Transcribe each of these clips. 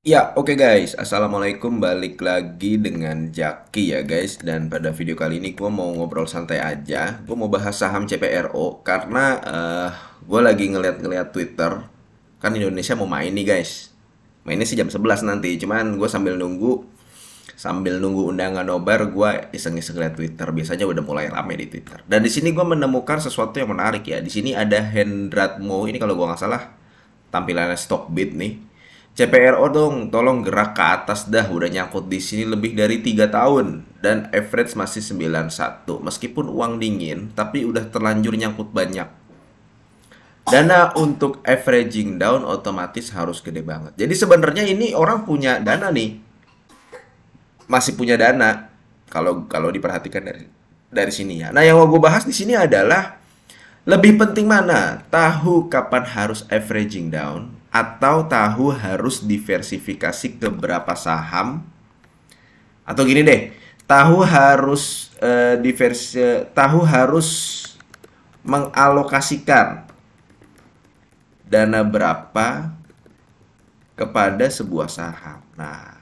Ya, oke guys. Assalamualaikum balik lagi dengan Jaki ya guys. Dan pada video kali ini gue mau ngobrol santai aja. Gue mau bahas saham CPRO karena uh, eh, gue lagi ngeliat-ngeliat Twitter. Kan Indonesia mau main nih guys. Mainnya sih jam 11 nanti. Cuman gue sambil nunggu sambil nunggu undangan nobar gue iseng-iseng liat Twitter. Biasanya udah mulai rame di Twitter. Dan di sini gue menemukan sesuatu yang menarik ya. Di sini ada Hendratmo. Ini kalau gue nggak salah tampilannya Stockbit nih CPRO dong, tolong gerak ke atas dah, udah nyangkut di sini lebih dari tiga tahun dan average masih 91. Meskipun uang dingin, tapi udah terlanjur nyangkut banyak. Dana untuk averaging down otomatis harus gede banget. Jadi sebenarnya ini orang punya dana nih. Masih punya dana kalau kalau diperhatikan dari dari sini ya. Nah, yang mau gue bahas di sini adalah lebih penting mana? Tahu kapan harus averaging down atau tahu harus diversifikasi ke berapa saham? Atau gini deh, tahu harus eh, divers eh, tahu harus mengalokasikan dana berapa kepada sebuah saham. Nah,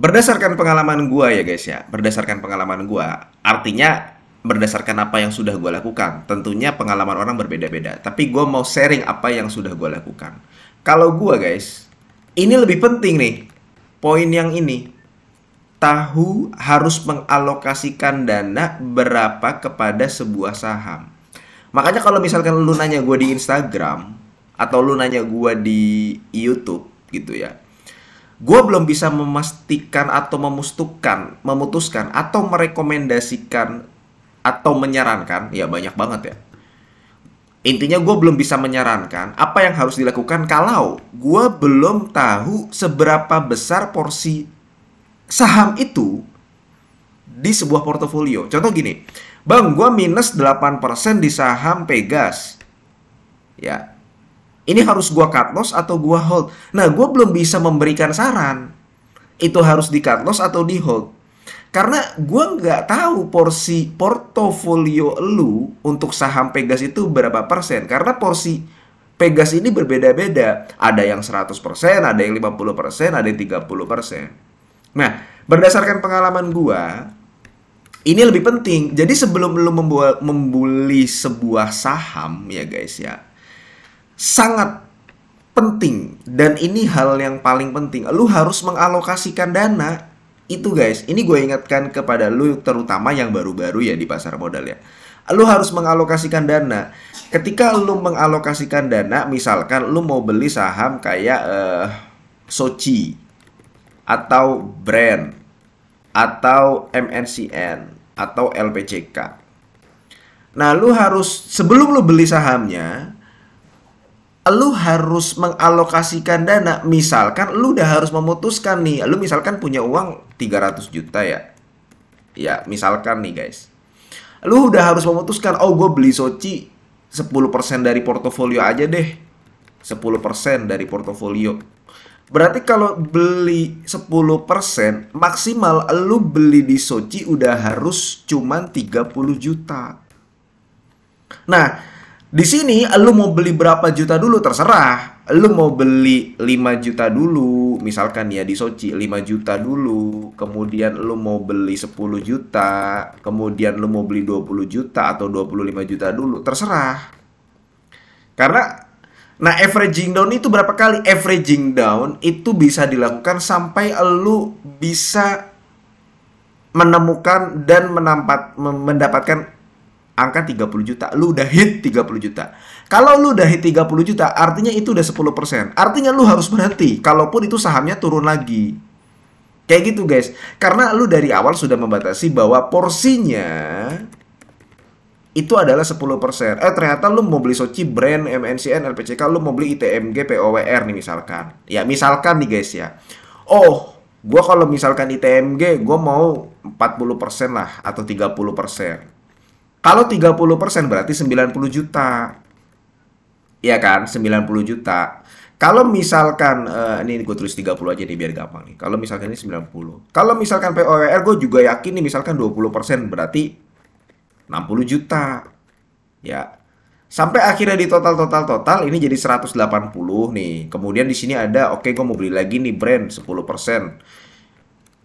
berdasarkan pengalaman gua ya guys ya, berdasarkan pengalaman gua, artinya berdasarkan apa yang sudah gue lakukan. Tentunya pengalaman orang berbeda-beda. Tapi gue mau sharing apa yang sudah gue lakukan. Kalau gue guys, ini lebih penting nih. Poin yang ini. Tahu harus mengalokasikan dana berapa kepada sebuah saham. Makanya kalau misalkan lu nanya gue di Instagram, atau lu nanya gue di YouTube gitu ya gue belum bisa memastikan atau memustukan, memutuskan atau merekomendasikan atau menyarankan ya banyak banget ya intinya gue belum bisa menyarankan apa yang harus dilakukan kalau gue belum tahu seberapa besar porsi saham itu di sebuah portofolio contoh gini bang gue minus 8% di saham Pegas ya ini harus gue cut loss atau gue hold nah gue belum bisa memberikan saran itu harus di cut loss atau di hold karena gue nggak tahu porsi portofolio lu untuk saham Pegas itu berapa persen karena porsi Pegas ini berbeda-beda ada yang 100% ada yang 50% ada yang 30% nah berdasarkan pengalaman gue ini lebih penting jadi sebelum lu membuat membuli sebuah saham ya guys ya sangat penting dan ini hal yang paling penting lu harus mengalokasikan dana itu guys, ini gue ingatkan kepada lu terutama yang baru-baru ya di pasar modal ya. Lu harus mengalokasikan dana. Ketika lu mengalokasikan dana, misalkan lu mau beli saham kayak uh, Sochi atau Brand atau MNCN atau LPCK. Nah, lu harus sebelum lu beli sahamnya, lu harus mengalokasikan dana. Misalkan lu udah harus memutuskan nih, lu misalkan punya uang 300 juta ya. Ya, misalkan nih guys. Lu udah harus memutuskan, oh gue beli Sochi 10% dari portofolio aja deh. 10% dari portofolio. Berarti kalau beli 10%, maksimal lu beli di Sochi udah harus cuman 30 juta. Nah, di sini lu mau beli berapa juta dulu terserah lu mau beli 5 juta dulu, misalkan ya di Sochi 5 juta dulu, kemudian lu mau beli 10 juta, kemudian lu mau beli 20 juta atau 25 juta dulu, terserah. Karena nah averaging down itu berapa kali averaging down itu bisa dilakukan sampai lu bisa menemukan dan menampat, mendapatkan angka 30 juta. Lu udah hit 30 juta. Kalau lu udah hit 30 juta, artinya itu udah 10%. Artinya lu harus berhenti, kalaupun itu sahamnya turun lagi. Kayak gitu guys. Karena lu dari awal sudah membatasi bahwa porsinya itu adalah 10%. Eh ternyata lu mau beli Sochi brand MNCN LPCK, lu mau beli ITMG POWR nih misalkan. Ya misalkan nih guys ya. Oh, gua kalau misalkan ITMG gua mau 40% lah atau 30%. Kalau 30% berarti 90 juta. Iya kan? 90 juta. Kalau misalkan, uh, ini gue tulis 30 aja nih biar gampang nih. Kalau misalkan ini 90. Kalau misalkan POWR e gue juga yakin nih misalkan 20% berarti 60 juta. Ya. Sampai akhirnya di total-total-total ini jadi 180 nih. Kemudian di sini ada, oke okay, gue mau beli lagi nih brand 10%.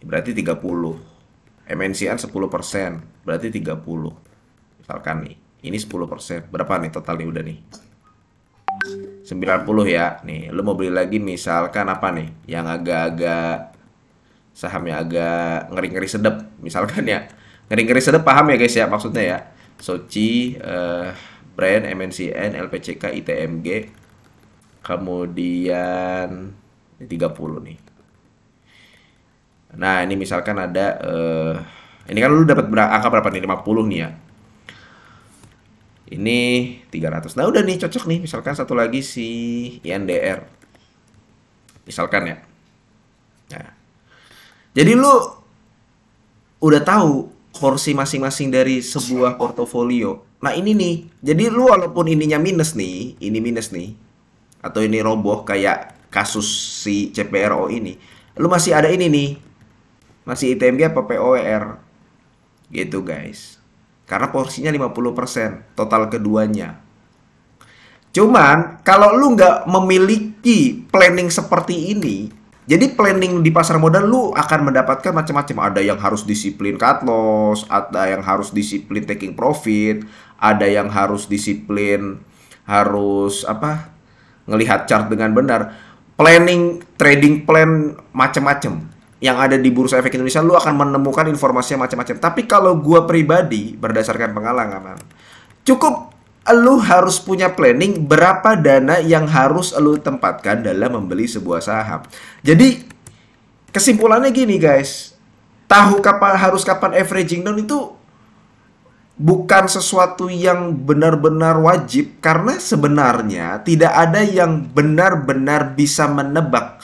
Berarti 30. MNCN 10%, berarti 30. Misalkan nih, ini 10%. Berapa nih total nih udah nih? 90 ya. Nih, lu mau beli lagi misalkan apa nih? Yang agak-agak sahamnya agak ngeri-ngeri sedep. Misalkan ya. Ngeri-ngeri sedep paham ya guys ya maksudnya ya. sochi uh, Brand, MNCN, LPCK, ITMG. Kemudian 30 nih. Nah, ini misalkan ada uh, ini kan lu dapat angka berapa nih? 50 nih ya. Ini 300. Nah, udah nih cocok nih. Misalkan satu lagi si INDR. Misalkan ya. Nah. Jadi lu udah tahu porsi masing-masing dari sebuah portofolio. Nah, ini nih. Jadi lu walaupun ininya minus nih, ini minus nih atau ini roboh kayak kasus si CPRO ini, lu masih ada ini nih. Masih ITMG apa POER. Gitu, guys. Karena porsinya 50% total keduanya. Cuman kalau lu nggak memiliki planning seperti ini, jadi planning di pasar modal lu akan mendapatkan macam-macam. Ada yang harus disiplin cut loss, ada yang harus disiplin taking profit, ada yang harus disiplin harus apa ngelihat chart dengan benar. Planning, trading plan macam-macam yang ada di Bursa Efek Indonesia, lu akan menemukan informasi macam-macam. Tapi kalau gua pribadi berdasarkan pengalaman, cukup lu harus punya planning berapa dana yang harus lu tempatkan dalam membeli sebuah saham. Jadi kesimpulannya gini guys, tahu kapan harus kapan averaging down itu bukan sesuatu yang benar-benar wajib karena sebenarnya tidak ada yang benar-benar bisa menebak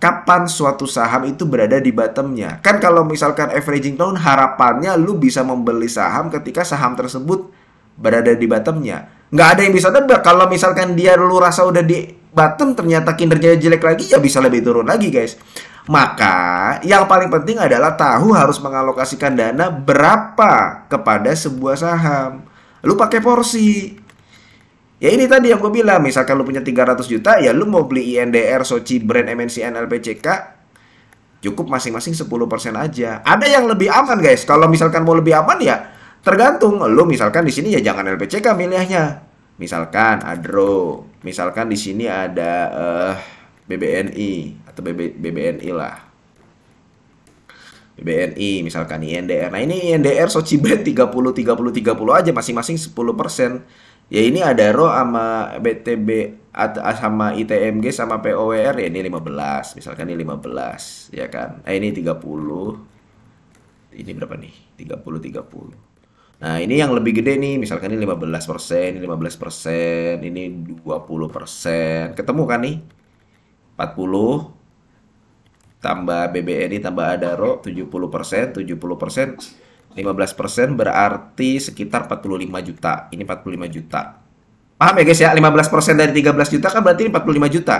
kapan suatu saham itu berada di bottomnya. Kan kalau misalkan averaging down harapannya lu bisa membeli saham ketika saham tersebut berada di bottomnya. Nggak ada yang bisa tebak kalau misalkan dia lu rasa udah di bottom ternyata kinerjanya jelek lagi ya bisa lebih turun lagi guys. Maka yang paling penting adalah tahu harus mengalokasikan dana berapa kepada sebuah saham. Lu pakai porsi. Ya ini tadi yang gue bilang, misalkan lu punya 300 juta, ya lu mau beli INDR, Sochi, brand MNC, NLPCK, cukup masing-masing 10% aja. Ada yang lebih aman guys, kalau misalkan mau lebih aman ya tergantung. Lu misalkan di sini ya jangan LPCK milihnya. Misalkan Adro, misalkan di sini ada uh, eh, BBNI atau BB, BBNI lah. BBNI misalkan INDR. Nah ini INDR Sochi Brand 30 30 30 aja masing-masing 10% ya ini ada ro sama BTB ah, sama ITMG sama POWR ya ini 15 misalkan ini 15 ya kan eh ini 30 ini berapa nih 30 30 nah ini yang lebih gede nih misalkan ini 15% ini 15% ini 20% ketemu kan nih 40 tambah BBNI tambah ada ro 70% 70% 15% berarti sekitar 45 juta. Ini 45 juta. Paham ya guys ya? 15% dari 13 juta kan berarti 45 juta.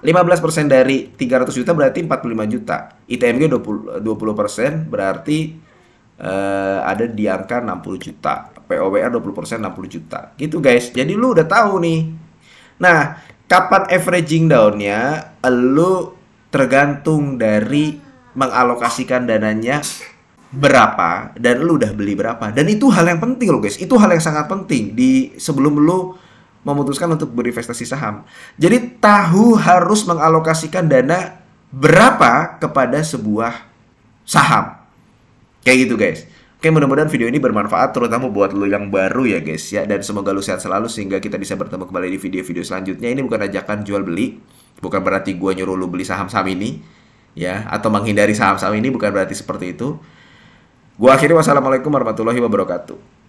15% dari 300 juta berarti 45 juta. ITMG 20%, 20 berarti uh, ada di angka 60 juta. POWR 20% 60 juta. Gitu guys. Jadi lu udah tahu nih. Nah, kapan averaging down-nya? Lu tergantung dari mengalokasikan dananya berapa dan lu udah beli berapa dan itu hal yang penting loh guys itu hal yang sangat penting di sebelum lu memutuskan untuk berinvestasi saham jadi tahu harus mengalokasikan dana berapa kepada sebuah saham kayak gitu guys Oke mudah-mudahan video ini bermanfaat terutama buat lu yang baru ya guys ya dan semoga lu sehat selalu sehingga kita bisa bertemu kembali di video-video selanjutnya ini bukan ajakan jual beli bukan berarti gua nyuruh lu beli saham-saham ini ya atau menghindari saham-saham ini bukan berarti seperti itu Gua akhiri wassalamualaikum warahmatullahi wabarakatuh.